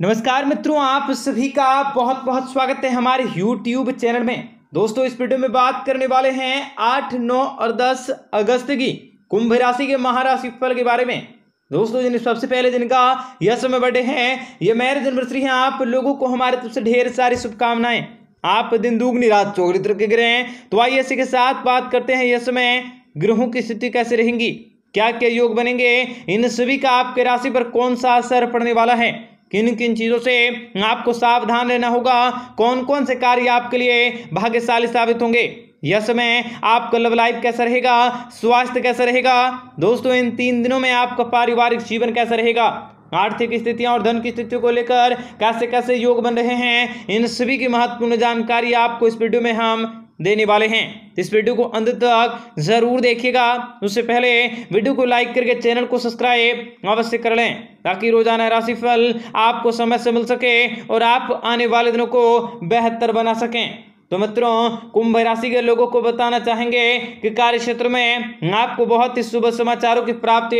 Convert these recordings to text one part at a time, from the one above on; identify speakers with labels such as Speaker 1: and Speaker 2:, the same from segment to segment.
Speaker 1: नमस्कार मित्रों आप सभी का बहुत बहुत स्वागत है हमारे YouTube चैनल में दोस्तों इस वीडियो में बात करने वाले हैं आठ नौ और दस अगस्त की कुंभ राशि के महाराशि फल के बारे में दोस्तों जिन सबसे पहले जिनका यह समय बर्थडे है यह मैरिज एनिवर्सरी है आप लोगों को हमारे तरफ से ढेर सारी शुभकामनाएं आप दिन दुगनी रात के ग्रह हैं तो आइए इसी के साथ बात करते हैं यह समय ग्रहों की स्थिति कैसे रहेंगी क्या क्या योग बनेंगे इन सभी का आपके राशि पर कौन सा असर पड़ने वाला है किन किन चीज़ों से आपको सावधान रहना होगा कौन कौन से कार्य आपके लिए भाग्यशाली साबित होंगे यह समय आपका लव लाइफ कैसा रहेगा स्वास्थ्य कैसा रहेगा दोस्तों इन तीन दिनों में आपका पारिवारिक जीवन कैसा रहेगा आर्थिक स्थितियां और धन की स्थितियों को लेकर कैसे कैसे योग बन रहे हैं इन सभी की महत्वपूर्ण जानकारी आपको इस वीडियो में हम देने वाले हैं इस वीडियो को अंत तक जरूर देखिएगा उससे पहले वीडियो को लाइक करके चैनल को सब्सक्राइब अवश्य कर लें ताकि रोजाना राशिफल आपको समय से मिल सके और आप आने वाले दिनों को बेहतर बना सकें तो मित्रों कुंभ राशि के लोगों को बताना चाहेंगे कि कार्य क्षेत्र में आपको बहुत ही शुभ समाचारों की प्राप्ति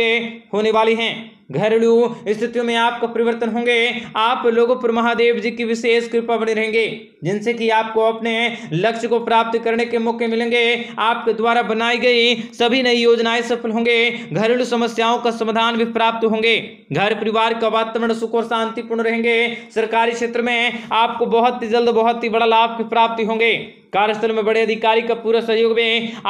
Speaker 1: होने वाली है घरेलू स्थितियों में आपका परिवर्तन होंगे आप लोगों पर महादेव जी की विशेष कृपा बने रहेंगे जिनसे कि आपको अपने लक्ष्य को प्राप्त करने के मौके मिलेंगे आपके द्वारा बनाई गई सभी नई योजनाएं सफल होंगे घरेलू समस्याओं का समाधान भी प्राप्त होंगे घर परिवार का वातावरण सुख और शांतिपूर्ण रहेंगे सरकारी क्षेत्र में आपको बहुत ही जल्द बहुत ही बड़ा लाभ की प्राप्ति होंगे कार्यस्थल में बड़े अधिकारी का पूरा सहयोग भी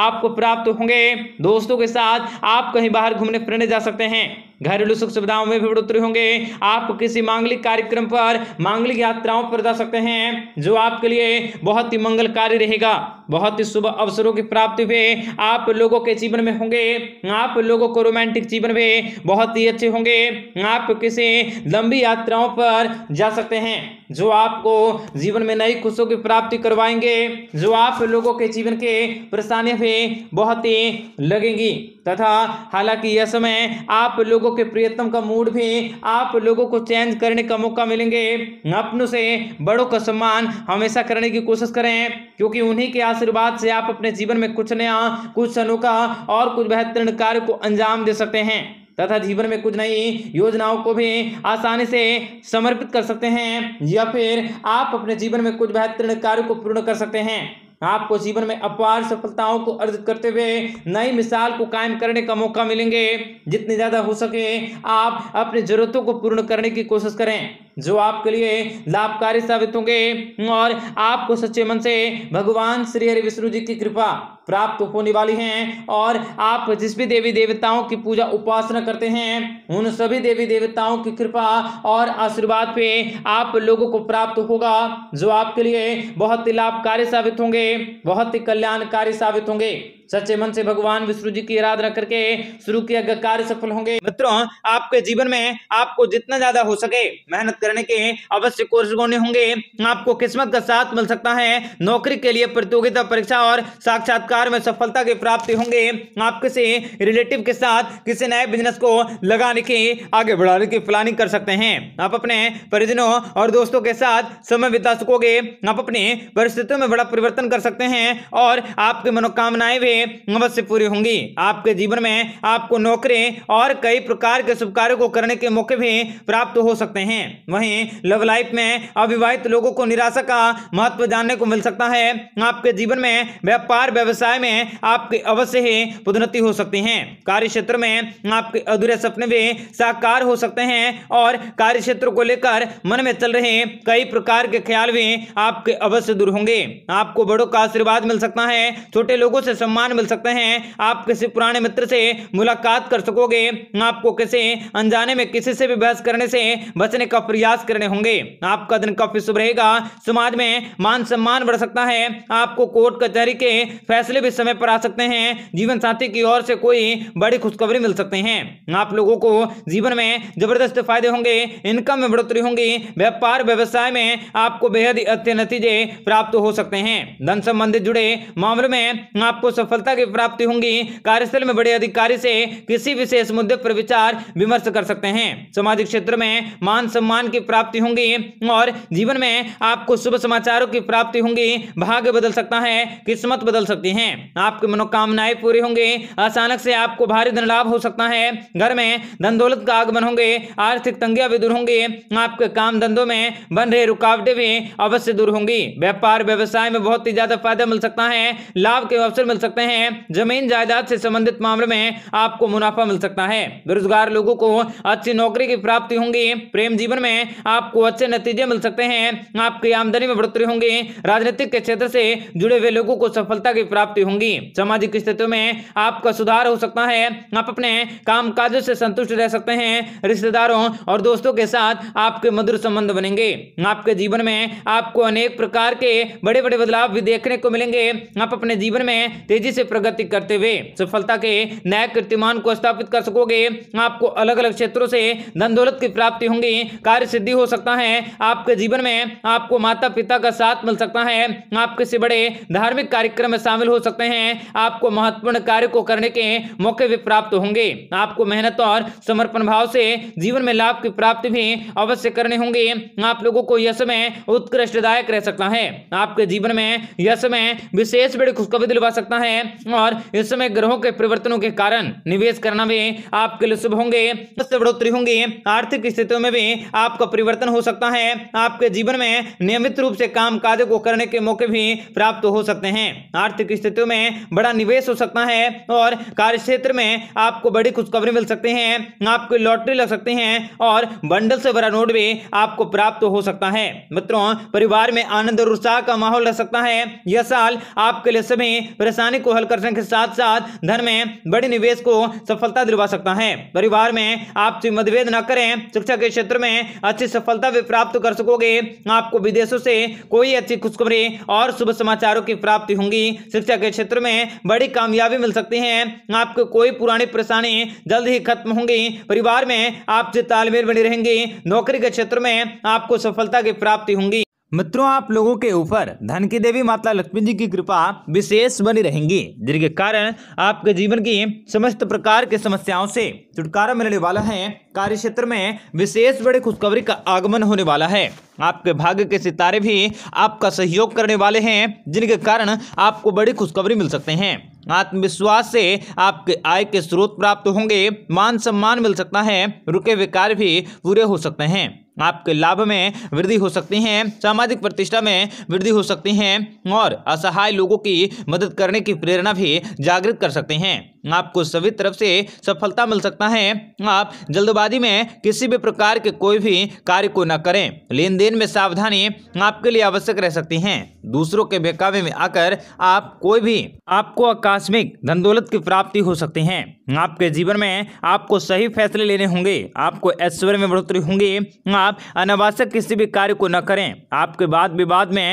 Speaker 1: आपको प्राप्त होंगे दोस्तों के साथ आप कहीं बाहर घूमने फिरने जा सकते हैं घरेलू सुख सुविधाओं में भी बढ़ोतरी होंगे आप किसी मांगलिक कार्यक्रम पर मांगलिक यात्राओं पर जा सकते हैं जो आपके लिए बहुत ही मंगलकारी रहेगा बहुत ही शुभ अवसरों की प्राप्ति भी आप लोगों के जीवन में होंगे आप लोगों को रोमांटिक जीवन में बहुत ही अच्छे होंगे आप किसी लंबी यात्राओं पर जा सकते हैं जो आपको जीवन में नई खुशों की प्राप्ति करवाएंगे जो आप लोगों के जीवन के परेशानियों पे बहुत ही लगेंगी तथा हालांकि यह समय आप लोगों के प्रियतम का मूड भी आप लोगों को चेंज करने का मौका मिलेंगे अपनों से बड़ों का सम्मान हमेशा करने की कोशिश करें क्योंकि उन्हीं के आशीर्वाद से आप अपने जीवन में कुछ नया कुछ अनोखा और कुछ बेहतरीन कार्य को अंजाम दे सकते हैं तथा जीवन में कुछ नई योजनाओं को भी आसानी से समर्पित कर सकते हैं या फिर आप अपने जीवन में कुछ बेहतरीन कार्य को पूर्ण कर सकते हैं आपको जीवन में अपार सफलताओं को अर्जित करते हुए नई मिसाल को कायम करने का मौका मिलेंगे जितने ज़्यादा हो सके आप अपनी ज़रूरतों को पूर्ण करने की कोशिश करें जो आपके लिए लाभकारी साबित होंगे और आपको सच्चे मन से भगवान श्री हरि विष्णु जी की कृपा प्राप्त होने वाली हैं और आप जिस भी देवी देवताओं की पूजा उपासना करते हैं उन सभी देवी देवताओं की कृपा और आशीर्वाद पे आप लोगों को प्राप्त होगा जो आपके लिए बहुत ही लाभकारी साबित होंगे बहुत ही कल्याणकारी साबित होंगे सच्चे मन से भगवान विष्णु जी की आराधना करके शुरू किया गया कार्य सफल होंगे मित्रों आपके जीवन में आपको जितना ज्यादा हो सके मेहनत करने के अवश्य कोर्स होने होंगे आपको किस्मत का साथ मिल सकता है नौकरी के लिए प्रतियोगिता परीक्षा और साक्षात्कार कार्य में सफलता की प्राप्ति होंगे आप किसी रिलेटिव के साथ किसी नए बिजनेस को लगाने की आगे बढ़ाने की प्लानिंग कर सकते हैं आप अपने परिजनों और दोस्तों के साथ समय बिता सकोगे आप अपनी परिस्थितियों में बड़ा परिवर्तन कर सकते हैं और आपकी मनोकामनाएं भी अवश्य पूरी होंगी आपके जीवन में आपको नौकरी और कई प्रकार के शुभ कार्यों को करने के मौके भी प्राप्त हो सकते हैं वहीं लव लाइफ में अविवाहित लोगों को निराशा का महत्व जानने को मिल सकता है आपके जीवन में व्यापार व्यवसाय व्यवसाय में आपके अवश्य ही पदोन्नति हो सकती है कार्य क्षेत्र में आपके अधूरे सपने भी साकार हो सकते हैं और कार्य क्षेत्र को लेकर मन में चल रहे कई प्रकार के ख्याल भी आपके अवश्य दूर होंगे आपको बड़ों का आशीर्वाद मिल सकता है छोटे लोगों से सम्मान मिल सकते हैं आप किसी पुराने मित्र से मुलाकात कर सकोगे आपको किसी अनजाने में किसी से भी बहस करने से बचने का प्रयास करने होंगे आपका दिन काफी शुभ रहेगा समाज में मान सम्मान बढ़ सकता है आपको कोर्ट कचहरी के फैसले वाले भी समय पर आ सकते हैं जीवन साथी की ओर से कोई बड़ी खुशखबरी मिल सकते हैं आप लोगों को जीवन में जबरदस्त फायदे होंगे इनकम में बढ़ोतरी होंगी व्यापार व्यवसाय में आपको बेहद अच्छे नतीजे प्राप्त हो सकते हैं धन संबंधित जुड़े मामलों में आपको सफलता की प्राप्ति होंगी कार्यस्थल में बड़े अधिकारी से किसी विशेष मुद्दे पर विचार विमर्श कर सकते हैं सामाजिक क्षेत्र में मान सम्मान की प्राप्ति होंगी और जीवन में आपको शुभ समाचारों की प्राप्ति होंगी भाग्य बदल सकता है किस्मत बदल सकती है हैं आपकी मनोकामनाएं पूरी होंगी अचानक से आपको भारी धन लाभ हो सकता है घर में धन दौलत का आगमन होंगे आर्थिक तंगियां भी दूर होंगी आपके काम धंधों में बन रही रुकावटें भी अवश्य दूर होंगी व्यापार व्यवसाय में बहुत ही ज्यादा फायदा मिल सकता है लाभ के अवसर मिल सकते हैं जमीन जायदाद से संबंधित मामले में आपको मुनाफा मिल सकता है बेरोजगार लोगों को अच्छी नौकरी की प्राप्ति होंगी प्रेम जीवन में आपको अच्छे नतीजे मिल सकते हैं आपकी आमदनी में बढ़ोतरी होंगी राजनीतिक के क्षेत्र से जुड़े हुए लोगों को सफलता की प्राप्ति प्राप्ति होंगी सामाजिक स्थितियों में आपका सुधार हो सकता है आप अपने काम काजों से संतुष्ट रह सकते हैं रिश्तेदारों और दोस्तों के साथ आपके मधुर संबंध बनेंगे आपके जीवन में आपको अनेक प्रकार के बड़े बड़े बदलाव भी देखने को मिलेंगे आप अपने जीवन में तेजी से प्रगति करते हुए सफलता के नए कीर्तिमान को स्थापित कर सकोगे आपको अलग अलग क्षेत्रों से धन दौलत की प्राप्ति होंगी कार्य सिद्धि हो सकता है आपके जीवन में आपको माता पिता का साथ मिल सकता है आपके से बड़े धार्मिक कार्यक्रम में शामिल हो हो सकते हैं आपको महत्वपूर्ण कार्य को करने के मौके भी प्राप्त होंगे आपको मेहनत और समर्पण भाव से जीवन में लाभ की प्राप्ति भी अवश्य करने होंगे आप लोगों को यह समय उत्कृष्टदायक रह सकता है आपके जीवन में यह समय विशेष बड़ी खुशखबरी दिलवा सकता है और इस समय ग्रहों के परिवर्तनों के कारण निवेश करना भी आपके लिए शुभ होंगे बढ़ोतरी होंगी आर्थिक स्थितियों में भी आपका परिवर्तन हो सकता है आपके जीवन में नियमित रूप से काम काज को करने के मौके भी प्राप्त हो सकते हैं आर्थिक स्थिति स्थितियों में बड़ा निवेश हो सकता है और कार्य क्षेत्र में आपको बड़ी खुशखबरी मिल सकते हैं आपको लॉटरी लग सकते हैं और बंडल से भरा नोट भी आपको प्राप्त हो सकता है मित्रों परिवार में आनंद और उत्साह का माहौल रह सकता है यह साल आपके लिए सभी परेशानी को हल करने के साथ साथ धन में बड़े निवेश को सफलता दिलवा सकता है परिवार में आप मतभेद न करें शिक्षा के क्षेत्र में अच्छी सफलता भी प्राप्त कर सकोगे आपको विदेशों से कोई अच्छी खुशखबरी और शुभ समाचारों की प्राप्ति होंगी शिक्षा शिक्षा के क्षेत्र में बड़ी कामयाबी मिल सकती है आपको कोई पुरानी परेशानी जल्द ही खत्म होंगी परिवार में आपसे तालमेल बनी रहेंगी नौकरी के क्षेत्र में आपको सफलता की प्राप्ति होंगी मित्रों आप लोगों के ऊपर धन की देवी माता लक्ष्मी जी की कृपा विशेष बनी रहेंगी जिनके कारण आपके जीवन की समस्त प्रकार के समस्याओं से छुटकारा मिलने वाला है कार्य क्षेत्र में विशेष बड़ी खुशखबरी का आगमन होने वाला है आपके भाग्य के सितारे भी आपका सहयोग करने वाले हैं जिनके कारण आपको बड़ी खुशखबरी मिल सकते हैं आत्मविश्वास से आपके आय के स्रोत प्राप्त होंगे मान सम्मान मिल सकता है रुके हुए कार्य भी पूरे हो सकते हैं आपके लाभ में वृद्धि हो सकती है सामाजिक प्रतिष्ठा में वृद्धि हो सकती है और असहाय लोगों की मदद करने की प्रेरणा भी जागृत कर सकते हैं आपको सभी तरफ से सफलता मिल सकता है आप जल्दबाजी में किसी भी प्रकार के कोई भी कार्य को न करें लेन देन में सावधानी आपके लिए आवश्यक रह सकती है दूसरों के बेकावे में आकर आप कोई भी आपको आकस्मिक धन दौलत की प्राप्ति हो सकती है आपके जीवन में आपको सही फैसले लेने होंगे आपको ऐश्वर्य में बढ़ोतरी होंगी आप आप अनावश्यक किसी भी कार्य को न करें आपके बाद विवाद में